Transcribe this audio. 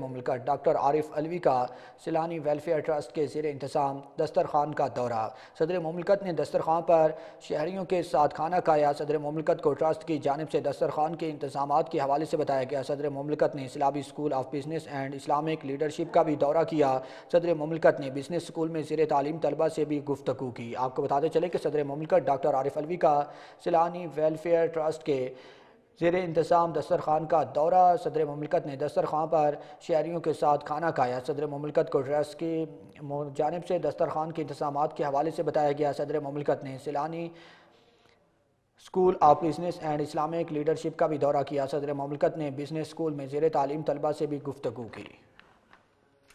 ममलकत doctor Arif Alvi का सैलानी welfare trust के जेर इंतज़ाम दस्तरखान का दौरा सदर ममलकत ने दस्तरखान पर शहरीों के साथ खाना खाया सदर ममलकत को ट्रस्ट की जानब से दस्तरखान के इंतजाम के हवाले से बताया गया सदर ममलकत ने इस्लामी school of business and Islamic leadership का भी दौरा किया सदर ममलकत ने बिजनेस स्कूल में जेर तालीम तलबा से भी गुफ्तु की आपको बताते चले कि सदर ममलकत डॉक्टर आरिफ अलवी का सैलानी वेलफेयर ट्रस्ट के जेर इंतज़ाम खान का दौरा सदर ममलकत ने दस्तर खां पर शहरीों के साथ खाना खाया सदर ममलकत को ड्रेस की जानब से दस्तर खान के इंतजाम के हवाले से बताया गया सदर ममलकत ने सैलानी school of business and Islamic leadership का भी दौरा किया सदर ममलकत ने बिजनेस स्कूल में जेर तालीम तलबा से भी गुफ्तु की